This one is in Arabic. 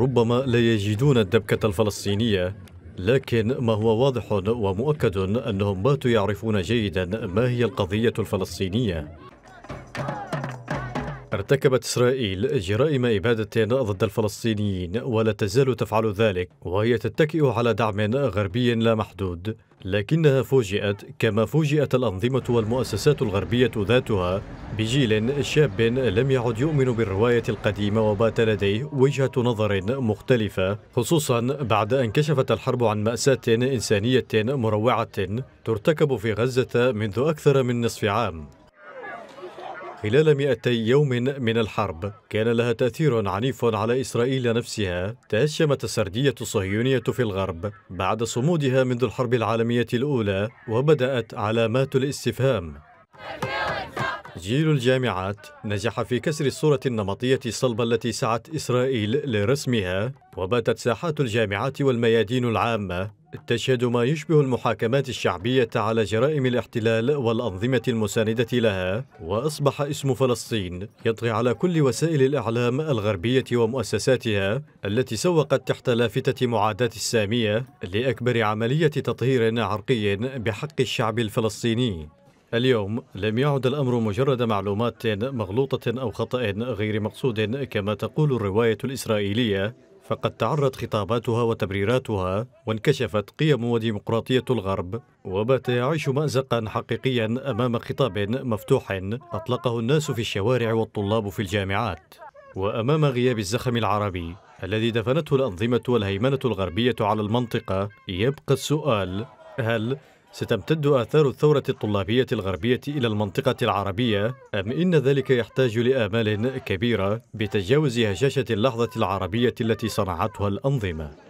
ربما لا يجدون الدبكة الفلسطينية لكن ما هو واضح ومؤكد أنهم باتوا يعرفون جيدا ما هي القضية الفلسطينية ارتكبت إسرائيل جرائم إبادة ضد الفلسطينيين ولا تزال تفعل ذلك وهي تتكئ على دعم غربي لا محدود لكنها فوجئت كما فوجئت الأنظمة والمؤسسات الغربية ذاتها بجيل شاب لم يعد يؤمن بالرواية القديمة وبات لديه وجهة نظر مختلفة خصوصا بعد أن كشفت الحرب عن مأساة إنسانية مروعة ترتكب في غزة منذ أكثر من نصف عام خلال 200 يوم من الحرب كان لها تأثير عنيف على إسرائيل نفسها تهشمت السردية الصهيونية في الغرب بعد صمودها منذ الحرب العالمية الأولى وبدأت علامات الاستفهام جيل الجامعات نجح في كسر الصورة النمطية الصلبة التي سعت إسرائيل لرسمها وباتت ساحات الجامعات والميادين العامة تشهد ما يشبه المحاكمات الشعبية على جرائم الاحتلال والأنظمة المساندة لها وأصبح اسم فلسطين يطغي على كل وسائل الإعلام الغربية ومؤسساتها التي سوقت تحت لافتة معاداة السامية لأكبر عملية تطهير عرقي بحق الشعب الفلسطيني اليوم لم يعد الأمر مجرد معلومات مغلوطة أو خطأ غير مقصود كما تقول الرواية الإسرائيلية فقد تعرت خطاباتها وتبريراتها وانكشفت قيم وديمقراطية الغرب وبات يعيش مأزقا حقيقيا أمام خطاب مفتوح أطلقه الناس في الشوارع والطلاب في الجامعات وأمام غياب الزخم العربي الذي دفنته الأنظمة والهيمنة الغربية على المنطقة يبقى السؤال هل ستمتد آثار الثورة الطلابية الغربية إلى المنطقة العربية أم إن ذلك يحتاج لآمال كبيرة بتجاوز هشاشة اللحظة العربية التي صنعتها الأنظمة؟